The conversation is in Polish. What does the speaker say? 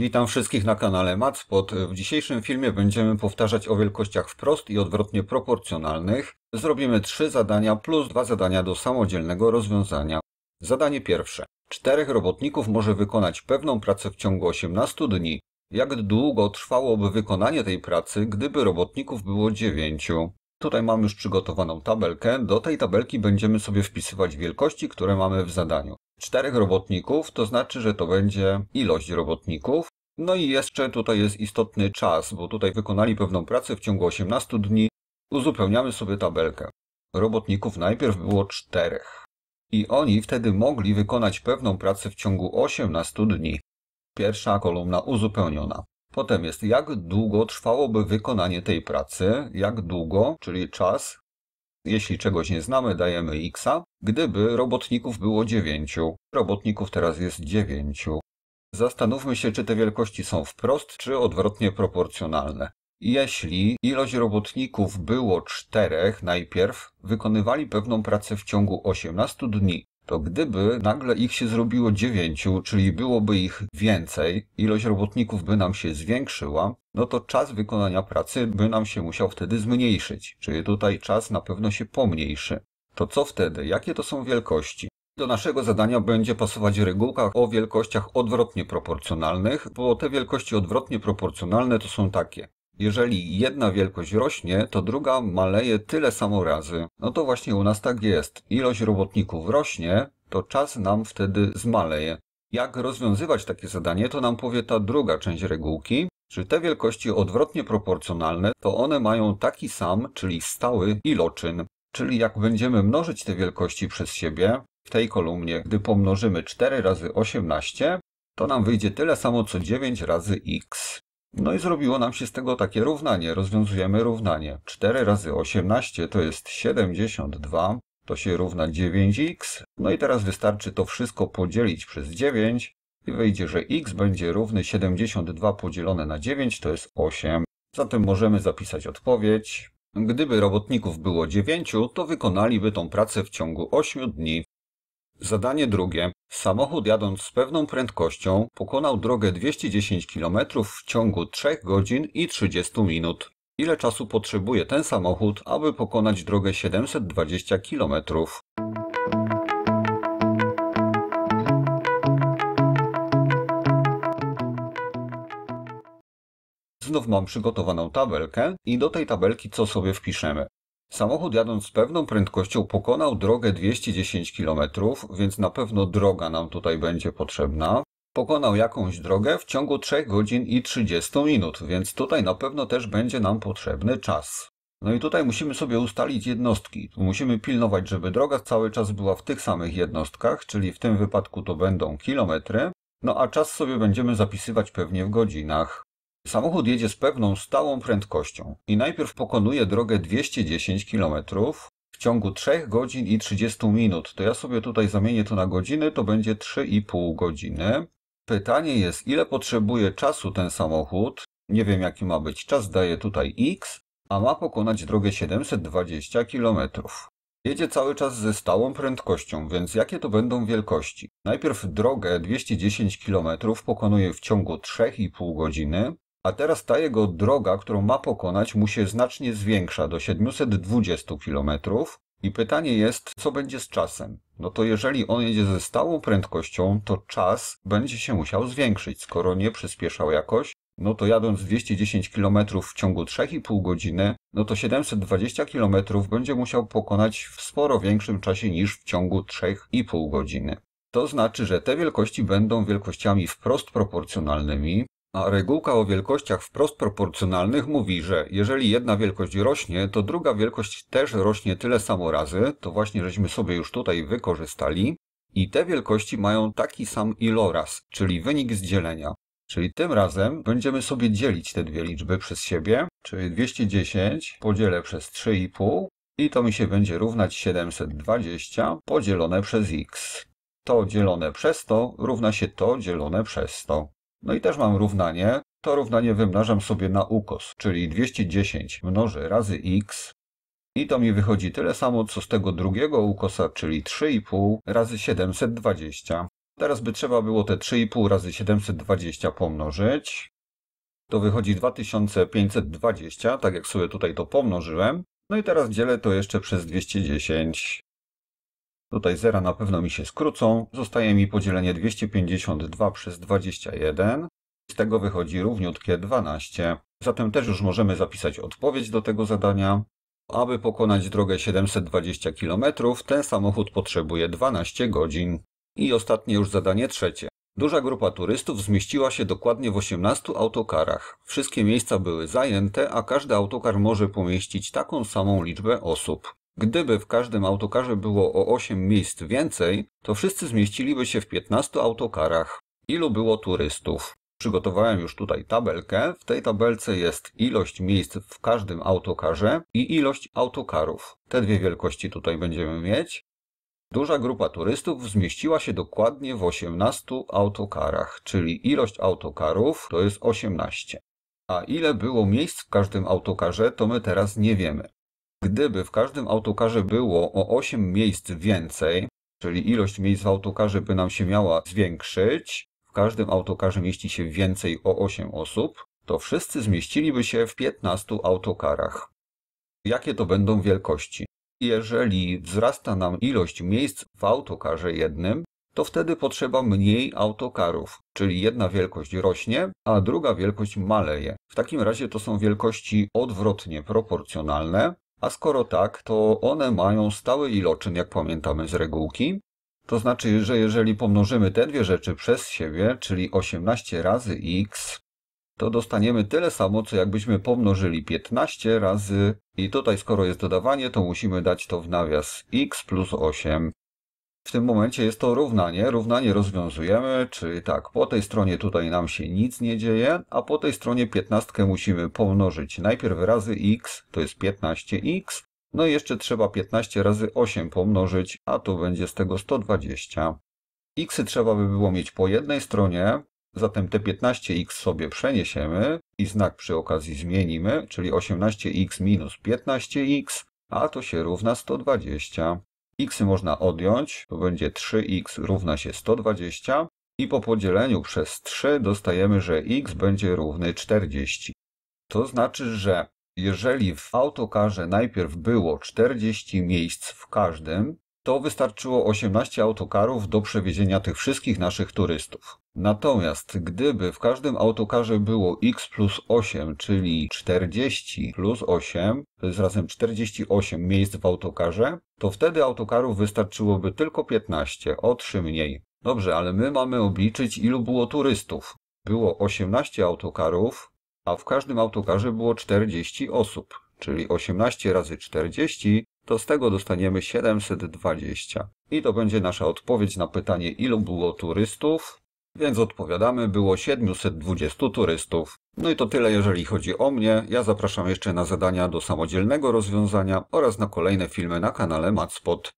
Witam wszystkich na kanale Matspot. W dzisiejszym filmie będziemy powtarzać o wielkościach wprost i odwrotnie proporcjonalnych. Zrobimy trzy zadania plus dwa zadania do samodzielnego rozwiązania. Zadanie pierwsze. Czterech robotników może wykonać pewną pracę w ciągu 18 dni. Jak długo trwałoby wykonanie tej pracy, gdyby robotników było 9? Tutaj mamy już przygotowaną tabelkę. Do tej tabelki będziemy sobie wpisywać wielkości, które mamy w zadaniu czterech robotników, to znaczy, że to będzie ilość robotników. No i jeszcze tutaj jest istotny czas, bo tutaj wykonali pewną pracę w ciągu 18 dni. Uzupełniamy sobie tabelkę. Robotników najpierw było czterech. I oni wtedy mogli wykonać pewną pracę w ciągu 18 dni. Pierwsza kolumna uzupełniona. Potem jest jak długo trwałoby wykonanie tej pracy, jak długo, czyli czas, jeśli czegoś nie znamy, dajemy x. Gdyby robotników było 9, robotników teraz jest 9. Zastanówmy się, czy te wielkości są wprost, czy odwrotnie proporcjonalne. Jeśli ilość robotników było 4 najpierw, wykonywali pewną pracę w ciągu 18 dni, to gdyby nagle ich się zrobiło dziewięciu, czyli byłoby ich więcej, ilość robotników by nam się zwiększyła, no to czas wykonania pracy by nam się musiał wtedy zmniejszyć, czyli tutaj czas na pewno się pomniejszy. To co wtedy? Jakie to są wielkości? Do naszego zadania będzie pasować regułka o wielkościach odwrotnie proporcjonalnych, bo te wielkości odwrotnie proporcjonalne to są takie. Jeżeli jedna wielkość rośnie, to druga maleje tyle samo razy. No to właśnie u nas tak jest. Ilość robotników rośnie, to czas nam wtedy zmaleje. Jak rozwiązywać takie zadanie, to nam powie ta druga część regułki, że te wielkości odwrotnie proporcjonalne, to one mają taki sam, czyli stały iloczyn. Czyli jak będziemy mnożyć te wielkości przez siebie, w tej kolumnie, gdy pomnożymy 4 razy 18, to nam wyjdzie tyle samo co 9 razy x. No i zrobiło nam się z tego takie równanie. Rozwiązujemy równanie. 4 razy 18 to jest 72, to się równa 9x. No i teraz wystarczy to wszystko podzielić przez 9 i wyjdzie, że x będzie równy 72 podzielone na 9 to jest 8. Zatem możemy zapisać odpowiedź. Gdyby robotników było 9, to wykonaliby tą pracę w ciągu 8 dni. Zadanie drugie. Samochód jadąc z pewną prędkością pokonał drogę 210 km w ciągu 3 godzin i 30 minut. Ile czasu potrzebuje ten samochód, aby pokonać drogę 720 km? Znów mam przygotowaną tabelkę i do tej tabelki co sobie wpiszemy. Samochód jadąc z pewną prędkością pokonał drogę 210 km, więc na pewno droga nam tutaj będzie potrzebna. Pokonał jakąś drogę w ciągu 3 godzin i 30 minut, więc tutaj na pewno też będzie nam potrzebny czas. No i tutaj musimy sobie ustalić jednostki. Musimy pilnować, żeby droga cały czas była w tych samych jednostkach, czyli w tym wypadku to będą kilometry. No a czas sobie będziemy zapisywać pewnie w godzinach. Samochód jedzie z pewną stałą prędkością i najpierw pokonuje drogę 210 km w ciągu 3 godzin i 30 minut. To ja sobie tutaj zamienię to na godziny, to będzie 3,5 godziny. Pytanie jest, ile potrzebuje czasu ten samochód? Nie wiem, jaki ma być czas, daję tutaj X, a ma pokonać drogę 720 km. Jedzie cały czas ze stałą prędkością, więc jakie to będą wielkości? Najpierw drogę 210 km pokonuje w ciągu 3,5 godziny, a teraz ta jego droga, którą ma pokonać, mu się znacznie zwiększa do 720 km. I pytanie jest, co będzie z czasem? No to jeżeli on jedzie ze stałą prędkością, to czas będzie się musiał zwiększyć. Skoro nie przyspieszał jakoś, no to jadąc 210 km w ciągu 3,5 godziny, no to 720 km będzie musiał pokonać w sporo większym czasie niż w ciągu 3,5 godziny. To znaczy, że te wielkości będą wielkościami wprost proporcjonalnymi, a regułka o wielkościach wprost proporcjonalnych mówi, że jeżeli jedna wielkość rośnie, to druga wielkość też rośnie tyle samo razy, to właśnie żeśmy sobie już tutaj wykorzystali, i te wielkości mają taki sam iloraz, czyli wynik z dzielenia. Czyli tym razem będziemy sobie dzielić te dwie liczby przez siebie, czyli 210 podzielę przez 3,5 i to mi się będzie równać 720 podzielone przez x. To dzielone przez to równa się to dzielone przez to. No i też mam równanie. To równanie wymnażam sobie na ukos, czyli 210 mnożę razy x i to mi wychodzi tyle samo, co z tego drugiego ukosa, czyli 3,5 razy 720. Teraz by trzeba było te 3,5 razy 720 pomnożyć. To wychodzi 2520, tak jak sobie tutaj to pomnożyłem. No i teraz dzielę to jeszcze przez 210. Tutaj zera na pewno mi się skrócą. Zostaje mi podzielenie 252 przez 21. Z tego wychodzi równiutkie 12. Zatem też już możemy zapisać odpowiedź do tego zadania. Aby pokonać drogę 720 km, ten samochód potrzebuje 12 godzin. I ostatnie już zadanie trzecie. Duża grupa turystów zmieściła się dokładnie w 18 autokarach. Wszystkie miejsca były zajęte, a każdy autokar może pomieścić taką samą liczbę osób. Gdyby w każdym autokarze było o 8 miejsc więcej, to wszyscy zmieściliby się w 15 autokarach. Ilu było turystów? Przygotowałem już tutaj tabelkę. W tej tabelce jest ilość miejsc w każdym autokarze i ilość autokarów. Te dwie wielkości tutaj będziemy mieć. Duża grupa turystów zmieściła się dokładnie w 18 autokarach, czyli ilość autokarów to jest 18. A ile było miejsc w każdym autokarze, to my teraz nie wiemy. Gdyby w każdym autokarze było o 8 miejsc więcej, czyli ilość miejsc w autokarze by nam się miała zwiększyć, w każdym autokarze mieści się więcej o 8 osób, to wszyscy zmieściliby się w 15 autokarach. Jakie to będą wielkości? Jeżeli wzrasta nam ilość miejsc w autokarze jednym, to wtedy potrzeba mniej autokarów, czyli jedna wielkość rośnie, a druga wielkość maleje. W takim razie to są wielkości odwrotnie proporcjonalne, a skoro tak, to one mają stały iloczyn, jak pamiętamy z regułki. To znaczy, że jeżeli pomnożymy te dwie rzeczy przez siebie, czyli 18 razy x, to dostaniemy tyle samo, co jakbyśmy pomnożyli 15 razy. I tutaj skoro jest dodawanie, to musimy dać to w nawias x plus 8 w tym momencie jest to równanie. Równanie rozwiązujemy, czyli tak, po tej stronie tutaj nam się nic nie dzieje, a po tej stronie 15 musimy pomnożyć najpierw razy x, to jest 15x, no i jeszcze trzeba 15 razy 8 pomnożyć, a tu będzie z tego 120. Xy trzeba by było mieć po jednej stronie, zatem te 15x sobie przeniesiemy i znak przy okazji zmienimy, czyli 18x minus 15x, a to się równa 120 x można odjąć, to będzie 3x równa się 120 i po podzieleniu przez 3 dostajemy, że x będzie równy 40. To znaczy, że jeżeli w autokarze najpierw było 40 miejsc w każdym, to wystarczyło 18 autokarów do przewiezienia tych wszystkich naszych turystów. Natomiast gdyby w każdym autokarze było x plus 8, czyli 40 plus 8, to jest razem 48 miejsc w autokarze, to wtedy autokarów wystarczyłoby tylko 15, o 3 mniej. Dobrze, ale my mamy obliczyć ilu było turystów. Było 18 autokarów, a w każdym autokarze było 40 osób, czyli 18 razy 40 to z tego dostaniemy 720. I to będzie nasza odpowiedź na pytanie ilu było turystów więc odpowiadamy, było 720 turystów. No i to tyle, jeżeli chodzi o mnie. Ja zapraszam jeszcze na zadania do samodzielnego rozwiązania oraz na kolejne filmy na kanale Matspot.